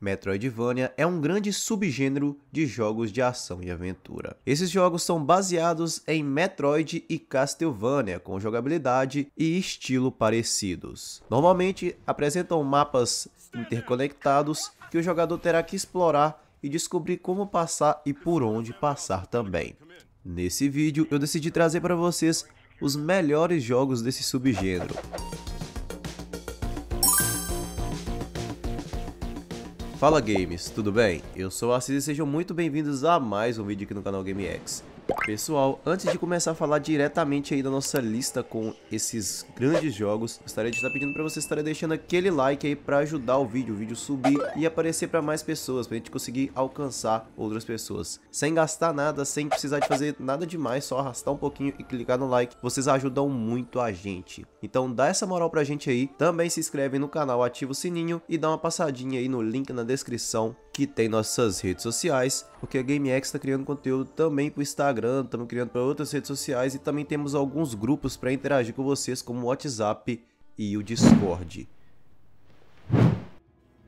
Metroidvania é um grande subgênero de jogos de ação e aventura. Esses jogos são baseados em Metroid e Castlevania, com jogabilidade e estilo parecidos. Normalmente apresentam mapas interconectados que o jogador terá que explorar e descobrir como passar e por onde passar também. Nesse vídeo eu decidi trazer para vocês os melhores jogos desse subgênero. Fala games, tudo bem? Eu sou o Assis e sejam muito bem-vindos a mais um vídeo aqui no canal GameX. Pessoal, antes de começar a falar diretamente aí da nossa lista com esses grandes jogos, gostaria de estar pedindo para vocês estarem deixando aquele like aí para ajudar o vídeo, o vídeo subir e aparecer para mais pessoas, para a gente conseguir alcançar outras pessoas. Sem gastar nada, sem precisar de fazer nada demais, só arrastar um pouquinho e clicar no like, vocês ajudam muito a gente. Então dá essa moral para a gente aí, também se inscreve no canal, ativa o sininho e dá uma passadinha aí no link na descrição que tem nossas redes sociais, porque a GameX está criando conteúdo também para o Instagram, estamos criando para outras redes sociais e também temos alguns grupos para interagir com vocês, como o WhatsApp e o Discord.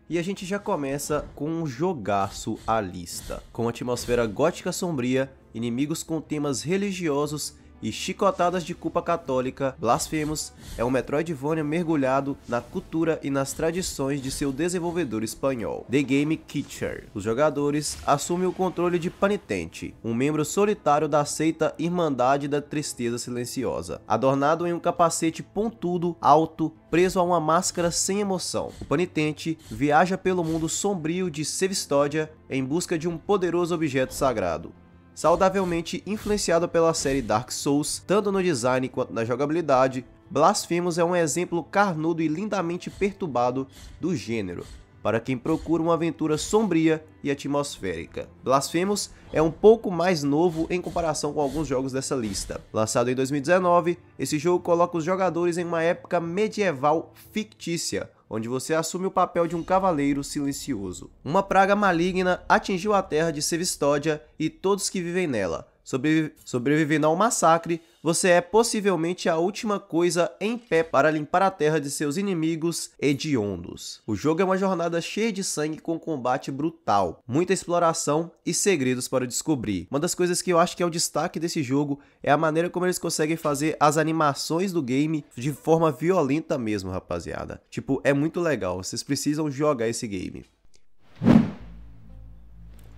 E a gente já começa com um jogaço à lista, com atmosfera gótica sombria, inimigos com temas religiosos e Chicotadas de Culpa Católica Blasfemos é um Metroidvania mergulhado na cultura e nas tradições de seu desenvolvedor espanhol, The Game Kitcher. Os jogadores assumem o controle de Panitente, um membro solitário da seita Irmandade da Tristeza Silenciosa, adornado em um capacete pontudo, alto, preso a uma máscara sem emoção. O Panitente viaja pelo mundo sombrio de Sevistódia em busca de um poderoso objeto sagrado, Saudavelmente influenciado pela série Dark Souls, tanto no design quanto na jogabilidade, Blasphemous é um exemplo carnudo e lindamente perturbado do gênero, para quem procura uma aventura sombria e atmosférica. Blasphemous é um pouco mais novo em comparação com alguns jogos dessa lista. Lançado em 2019, esse jogo coloca os jogadores em uma época medieval fictícia, onde você assume o papel de um cavaleiro silencioso. Uma praga maligna atingiu a terra de Sevistódia e todos que vivem nela, Sobrevi sobrevivendo ao massacre, você é possivelmente a última coisa em pé para limpar a terra de seus inimigos hediondos. O jogo é uma jornada cheia de sangue com combate brutal, muita exploração e segredos para descobrir. Uma das coisas que eu acho que é o destaque desse jogo é a maneira como eles conseguem fazer as animações do game de forma violenta mesmo, rapaziada. Tipo, é muito legal, vocês precisam jogar esse game.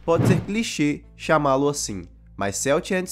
Pode ser clichê chamá-lo assim, mas Celt and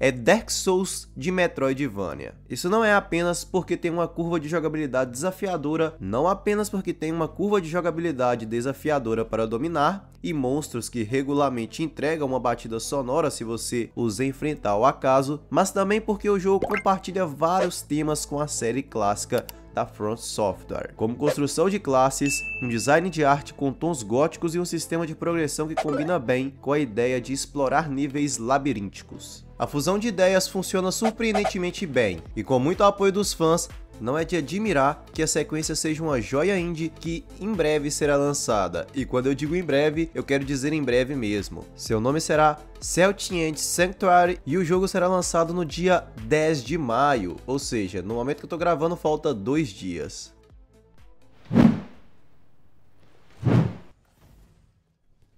é Dark Souls de Metroidvania. Isso não é apenas porque tem uma curva de jogabilidade desafiadora, não apenas porque tem uma curva de jogabilidade desafiadora para dominar e monstros que regularmente entregam uma batida sonora se você os enfrentar ao acaso, mas também porque o jogo compartilha vários temas com a série clássica da Front Software, como construção de classes, um design de arte com tons góticos e um sistema de progressão que combina bem com a ideia de explorar níveis labirínticos. A fusão de ideias funciona surpreendentemente bem, e com muito apoio dos fãs, não é de admirar que a sequência seja uma joia indie que em breve será lançada. E quando eu digo em breve, eu quero dizer em breve mesmo. Seu nome será Celtient Sanctuary e o jogo será lançado no dia 10 de maio, ou seja, no momento que eu tô gravando falta dois dias.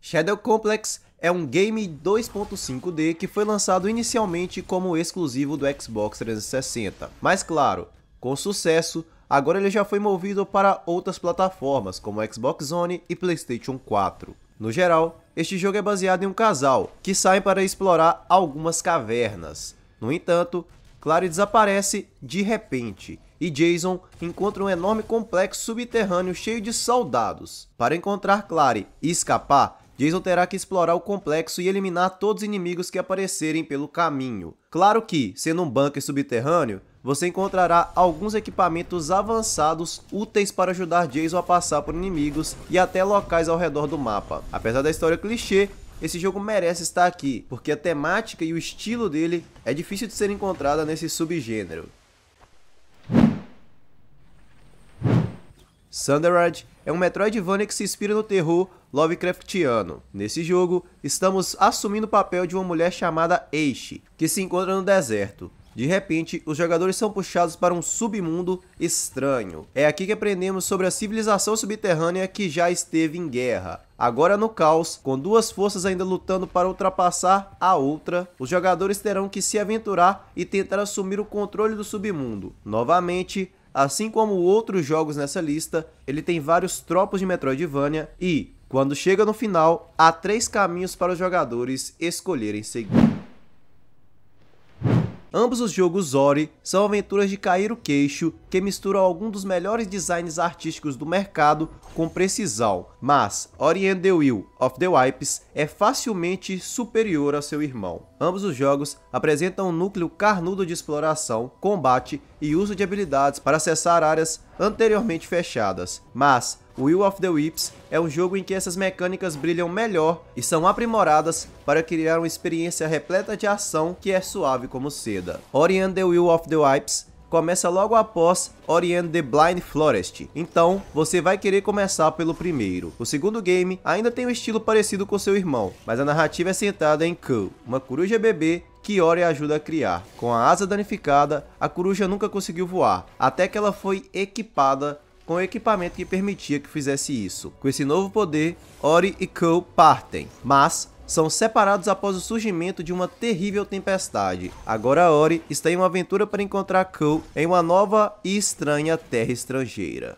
Shadow Complex é um game 2.5D que foi lançado inicialmente como exclusivo do Xbox 360. Mas claro, com sucesso, agora ele já foi movido para outras plataformas como Xbox One e PlayStation 4. No geral, este jogo é baseado em um casal que sai para explorar algumas cavernas. No entanto, Clary desaparece de repente e Jason encontra um enorme complexo subterrâneo cheio de soldados. Para encontrar Clary e escapar, Jason terá que explorar o complexo e eliminar todos os inimigos que aparecerem pelo caminho. Claro que, sendo um bunker subterrâneo, você encontrará alguns equipamentos avançados úteis para ajudar Jason a passar por inimigos e até locais ao redor do mapa. Apesar da história clichê, esse jogo merece estar aqui, porque a temática e o estilo dele é difícil de ser encontrada nesse subgênero. Sunderard é um Metroidvania que se inspira no terror Lovecraftiano. Nesse jogo, estamos assumindo o papel de uma mulher chamada Eishi, que se encontra no deserto. De repente, os jogadores são puxados para um submundo estranho. É aqui que aprendemos sobre a civilização subterrânea que já esteve em guerra. Agora no caos, com duas forças ainda lutando para ultrapassar a outra, os jogadores terão que se aventurar e tentar assumir o controle do submundo. Novamente, Assim como outros jogos nessa lista, ele tem vários tropos de Metroidvania e, quando chega no final, há três caminhos para os jogadores escolherem seguir. Ambos os jogos Ori são aventuras de cair o queixo que misturam algum dos melhores designs artísticos do mercado com precisão, mas Orient the Will of the Wipes é facilmente superior ao seu irmão. Ambos os jogos apresentam um núcleo carnudo de exploração, combate e uso de habilidades para acessar áreas anteriormente fechadas, mas Will of the Whips é um jogo em que essas mecânicas brilham melhor e são aprimoradas para criar uma experiência repleta de ação que é suave como seda. Orient the Will of the Wipes começa logo após Orient the Blind Forest, então você vai querer começar pelo primeiro. O segundo game ainda tem um estilo parecido com seu irmão, mas a narrativa é centrada em Cole, uma coruja bebê que Ori ajuda a criar. Com a asa danificada, a coruja nunca conseguiu voar, até que ela foi equipada com o equipamento que permitia que fizesse isso. Com esse novo poder, Ori e Ko partem, mas são separados após o surgimento de uma terrível tempestade. Agora Ori está em uma aventura para encontrar Cole em uma nova e estranha terra estrangeira.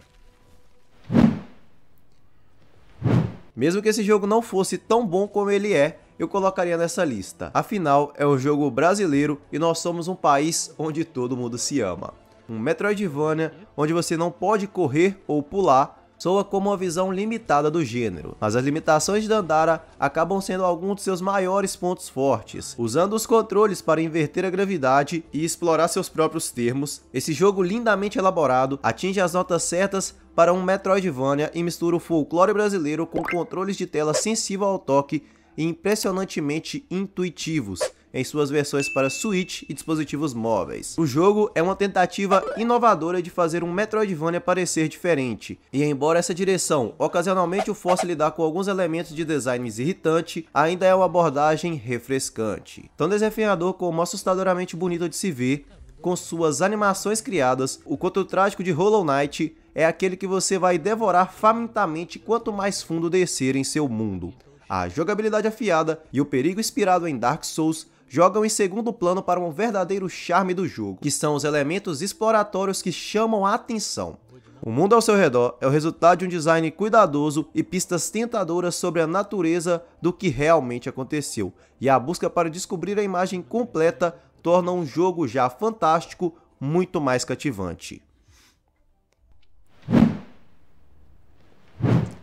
Mesmo que esse jogo não fosse tão bom como ele é, eu colocaria nessa lista. Afinal, é um jogo brasileiro e nós somos um país onde todo mundo se ama. Um Metroidvania onde você não pode correr ou pular, soa como uma visão limitada do gênero, mas as limitações de Dandara acabam sendo alguns de seus maiores pontos fortes. Usando os controles para inverter a gravidade e explorar seus próprios termos, esse jogo lindamente elaborado atinge as notas certas para um Metroidvania e mistura o folclore brasileiro com controles de tela sensível ao toque e impressionantemente intuitivos, em suas versões para Switch e dispositivos móveis. O jogo é uma tentativa inovadora de fazer um Metroidvania parecer diferente, e embora essa direção ocasionalmente o force a lidar com alguns elementos de designs irritante, ainda é uma abordagem refrescante. Tão desafiador como assustadoramente bonito de se ver, com suas animações criadas, o conto trágico de Hollow Knight é aquele que você vai devorar famintamente quanto mais fundo descer em seu mundo. A jogabilidade afiada e o perigo inspirado em Dark Souls jogam em segundo plano para um verdadeiro charme do jogo, que são os elementos exploratórios que chamam a atenção. O mundo ao seu redor é o resultado de um design cuidadoso e pistas tentadoras sobre a natureza do que realmente aconteceu, e a busca para descobrir a imagem completa torna um jogo já fantástico muito mais cativante.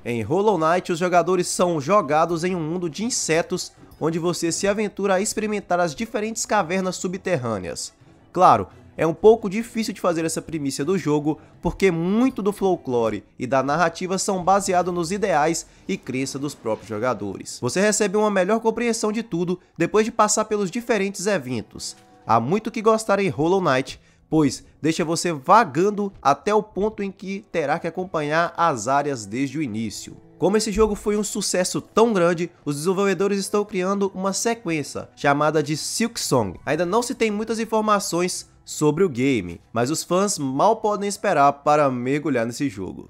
Em Hollow Knight, os jogadores são jogados em um mundo de insetos onde você se aventura a experimentar as diferentes cavernas subterrâneas. Claro, é um pouco difícil de fazer essa primícia do jogo, porque muito do folclore e da narrativa são baseados nos ideais e crenças dos próprios jogadores. Você recebe uma melhor compreensão de tudo depois de passar pelos diferentes eventos. Há muito que gostar em Hollow Knight, pois deixa você vagando até o ponto em que terá que acompanhar as áreas desde o início. Como esse jogo foi um sucesso tão grande, os desenvolvedores estão criando uma sequência, chamada de Silk Song. Ainda não se tem muitas informações sobre o game, mas os fãs mal podem esperar para mergulhar nesse jogo.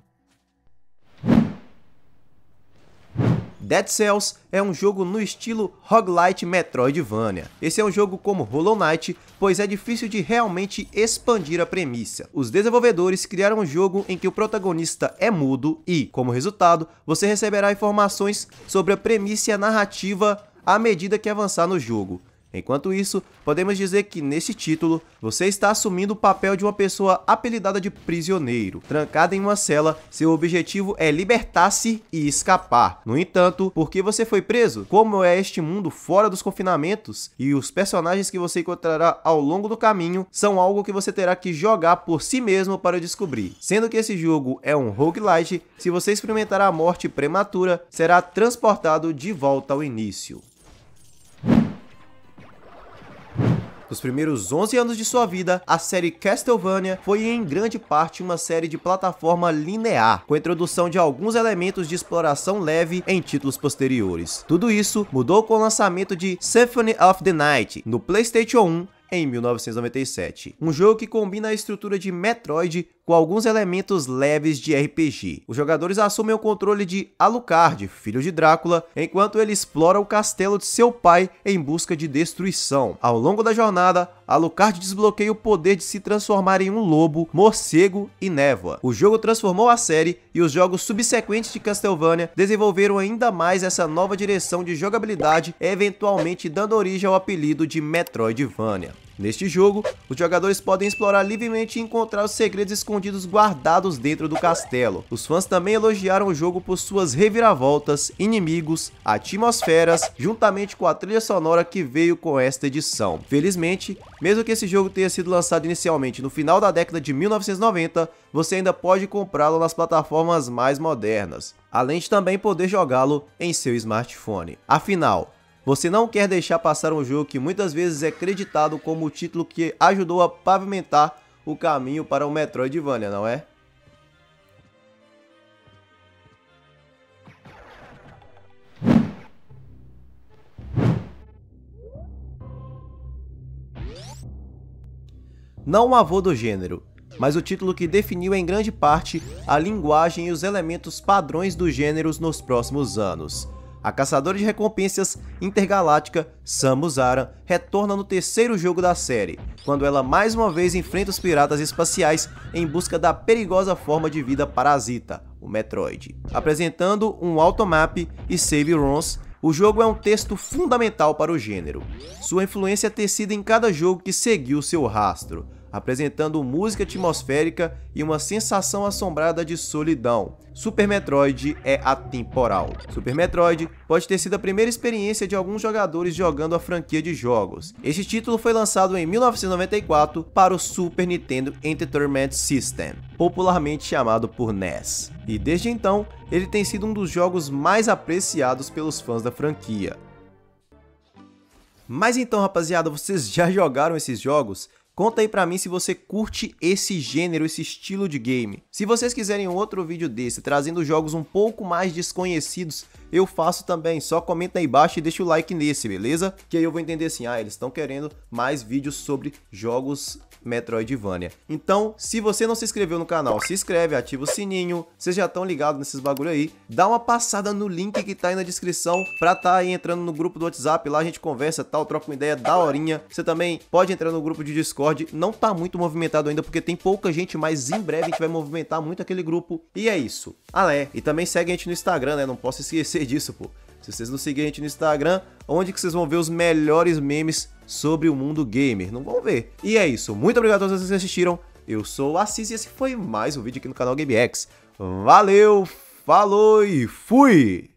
Dead Cells é um jogo no estilo roguelite Metroidvania. Esse é um jogo como Hollow Knight, pois é difícil de realmente expandir a premissa. Os desenvolvedores criaram um jogo em que o protagonista é mudo e, como resultado, você receberá informações sobre a premissa e a narrativa à medida que avançar no jogo. Enquanto isso, podemos dizer que neste título, você está assumindo o papel de uma pessoa apelidada de prisioneiro. Trancada em uma cela, seu objetivo é libertar-se e escapar. No entanto, porque você foi preso? Como é este mundo fora dos confinamentos? E os personagens que você encontrará ao longo do caminho são algo que você terá que jogar por si mesmo para descobrir. Sendo que esse jogo é um roguelite, se você experimentar a morte prematura, será transportado de volta ao início. Nos primeiros 11 anos de sua vida, a série Castlevania foi em grande parte uma série de plataforma linear, com a introdução de alguns elementos de exploração leve em títulos posteriores. Tudo isso mudou com o lançamento de Symphony of the Night no PlayStation 1 em 1997. Um jogo que combina a estrutura de Metroid com alguns elementos leves de RPG. Os jogadores assumem o controle de Alucard, filho de Drácula, enquanto ele explora o castelo de seu pai em busca de destruição. Ao longo da jornada, Alucard desbloqueia o poder de se transformar em um lobo, morcego e névoa. O jogo transformou a série e os jogos subsequentes de Castlevania desenvolveram ainda mais essa nova direção de jogabilidade, eventualmente dando origem ao apelido de Metroidvania. Neste jogo, os jogadores podem explorar livremente e encontrar os segredos escondidos guardados dentro do castelo. Os fãs também elogiaram o jogo por suas reviravoltas, inimigos, atmosferas, juntamente com a trilha sonora que veio com esta edição. Felizmente, mesmo que esse jogo tenha sido lançado inicialmente no final da década de 1990, você ainda pode comprá-lo nas plataformas mais modernas, além de também poder jogá-lo em seu smartphone. Afinal, você não quer deixar passar um jogo que muitas vezes é creditado como o título que ajudou a pavimentar o caminho para o Metroidvania, não é? Não um avô do gênero, mas o título que definiu em grande parte a linguagem e os elementos padrões dos gêneros nos próximos anos a caçadora de recompensas intergaláctica Samus Aran retorna no terceiro jogo da série, quando ela mais uma vez enfrenta os piratas espaciais em busca da perigosa forma de vida parasita, o Metroid. Apresentando um automap e save runs, o jogo é um texto fundamental para o gênero. Sua influência é tecida em cada jogo que seguiu seu rastro, apresentando música atmosférica e uma sensação assombrada de solidão. Super Metroid é atemporal. Super Metroid pode ter sido a primeira experiência de alguns jogadores jogando a franquia de jogos. Este título foi lançado em 1994 para o Super Nintendo Entertainment System, popularmente chamado por NES. E desde então, ele tem sido um dos jogos mais apreciados pelos fãs da franquia. Mas então, rapaziada, vocês já jogaram esses jogos? Conta aí pra mim se você curte esse gênero, esse estilo de game. Se vocês quiserem outro vídeo desse, trazendo jogos um pouco mais desconhecidos, eu faço também, só comenta aí embaixo e deixa o like nesse, beleza? Que aí eu vou entender assim, ah, eles estão querendo mais vídeos sobre jogos Metroidvania. Então, se você não se inscreveu no canal, se inscreve, ativa o sininho, vocês já estão ligados nesses bagulho aí, dá uma passada no link que tá aí na descrição pra tá aí entrando no grupo do WhatsApp, lá a gente conversa tal, troca uma ideia da horinha, você também pode entrar no grupo de Discord, não tá muito movimentado ainda porque tem pouca gente, mas em breve a gente vai movimentar muito aquele grupo, e é isso. Ah, é, e também segue a gente no Instagram, né, não posso esquecer disso, pô. Se vocês não seguirem a gente no Instagram, onde que vocês vão ver os melhores memes sobre o mundo gamer. Não vão ver. E é isso. Muito obrigado a todos vocês que assistiram. Eu sou o Assis e esse foi mais um vídeo aqui no canal GameX. Valeu, falou e fui!